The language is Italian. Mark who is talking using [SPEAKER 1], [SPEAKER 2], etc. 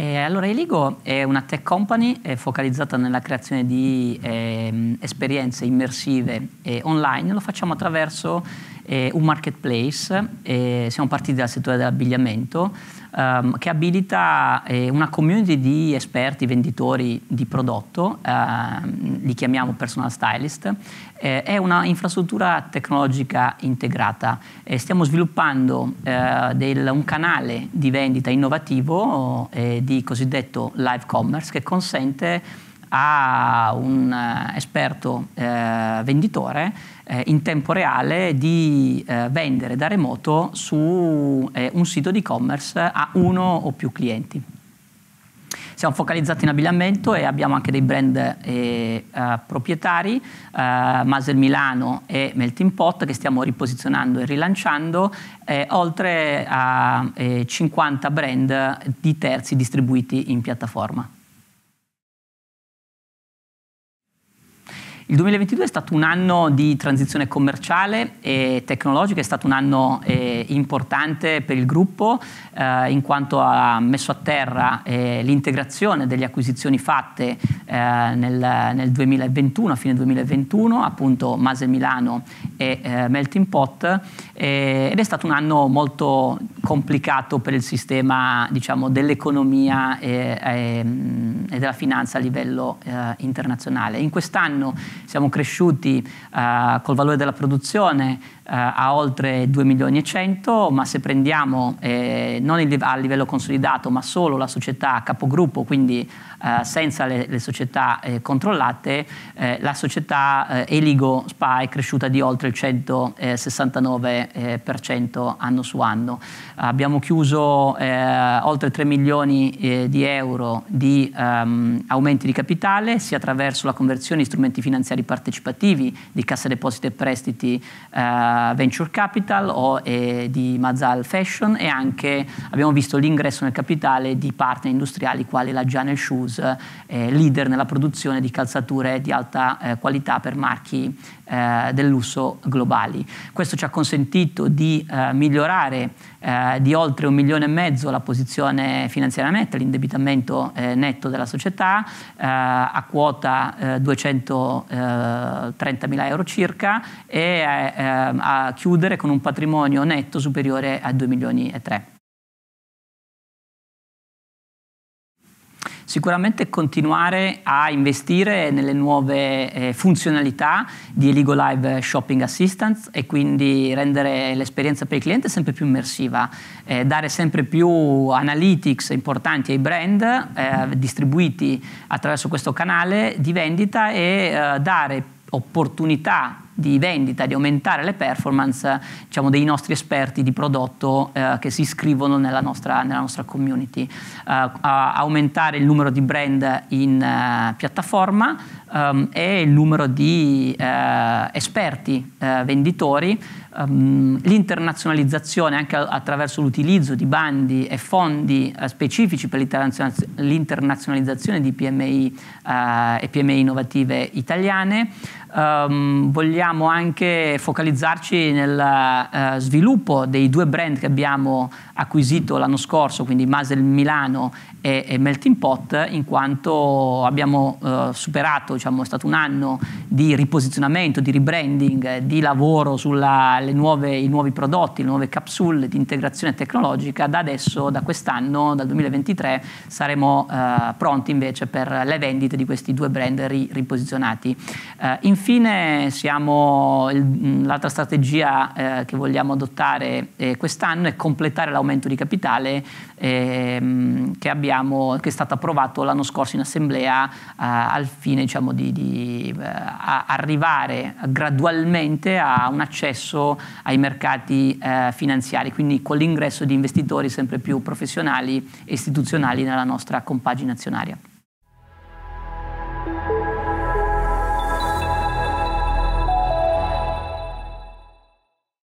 [SPEAKER 1] Eh, allora, Eligo è una tech company focalizzata nella creazione di eh, esperienze immersive eh, online. Lo facciamo attraverso eh, un marketplace, eh, siamo partiti dal settore dell'abbigliamento, ehm, che abilita eh, una community di esperti, venditori di prodotto, ehm, li chiamiamo personal stylist, eh, è una infrastruttura tecnologica integrata. stiamo sviluppando eh, del, un canale di vendita innovativo eh, di cosiddetto live commerce che consente a un eh, esperto eh, venditore eh, in tempo reale di eh, vendere da remoto su eh, un sito di e-commerce a uno o più clienti. Siamo focalizzati in abbigliamento e abbiamo anche dei brand eh, proprietari, Masel Milano e Melting Pot che stiamo riposizionando e rilanciando, oltre a 50 brand di terzi distribuiti in piattaforma. Il 2022 è stato un anno di transizione commerciale e tecnologica, è stato un anno eh, importante per il gruppo eh, in quanto ha messo a terra eh, l'integrazione delle acquisizioni fatte eh, nel, nel, 2021, a fine 2021, appunto Mase Milano e eh, Melting Pot eh, ed è stato un anno molto complicato per il sistema diciamo, dell'economia e, e, mm, e, della finanza a livello eh, internazionale. In quest'anno siamo cresciuti eh, col valore della produzione eh, a oltre 2 milioni e 100, ma se prendiamo eh, non il, a livello consolidato, ma solo la società capogruppo, quindi eh, senza le, le società eh, controllate, la società Eligo Spa è cresciuta di oltre il 169% anno su anno. Abbiamo chiuso eh, oltre 3 milioni eh, di euro di ehm, aumenti di capitale, sia attraverso la conversione di strumenti finanziari partecipativi di Cassa Depositi e Prestiti eh, Venture Capital o eh, di Mazal Fashion e anche abbiamo visto l'ingresso nel capitale di partner industriali quali la Janel Shoes, eh, leader nella produzione di calzature di alta eh, qualità per marchi del lusso globali. Questo ci ha consentito di migliorare eh, eh, di oltre un milione e mezzo la posizione finanziaria netta, l'indebitamento eh, netto della società, eh, a quota 230 eh, mila euro circa e eh, a chiudere con un patrimonio netto superiore a 2 milioni e 3. Sicuramente continuare a investire nelle nuove eh, funzionalità di Eligo Live Shopping Assistance e quindi rendere l'esperienza per il cliente sempre più immersiva, eh, dare sempre più analytics importanti ai brand eh, distribuiti attraverso questo canale di vendita e eh, dare opportunità di vendita, di aumentare le performance diciamo, dei nostri esperti di prodotto eh, che si iscrivono nella nostra, nella nostra community, eh, aumentare il numero di brand in eh, piattaforma ehm, e il numero di eh, esperti eh, venditori, ehm, l'internazionalizzazione anche attraverso l'utilizzo di bandi e fondi eh, specifici per l'internazionalizzazione di PMI e PMI innovative italiane um, vogliamo anche focalizzarci nel uh, sviluppo dei due brand che abbiamo acquisito l'anno scorso, quindi Masel Milano e, e Melting Pot, in quanto abbiamo uh, superato, diciamo, è stato un anno di riposizionamento, di rebranding, di lavoro sui nuovi prodotti, le nuove capsule di integrazione tecnologica. Da adesso, da quest'anno, dal 2023, saremo uh, pronti invece per le vendite di questi due brand ri- riposizionati. Uh, infine siamo, mm, l'altra strategia eh, che vogliamo adottare eh, quest'anno è completare l'aumento di capitale ehm, che, abbiamo, che, è stato approvato l'anno scorso in assemblea eh, al fine diciamo, di, di eh, arrivare gradualmente a un accesso ai mercati eh, finanziari, quindi con l'ingresso di investitori sempre più professionali e istituzionali nella nostra compagine azionaria.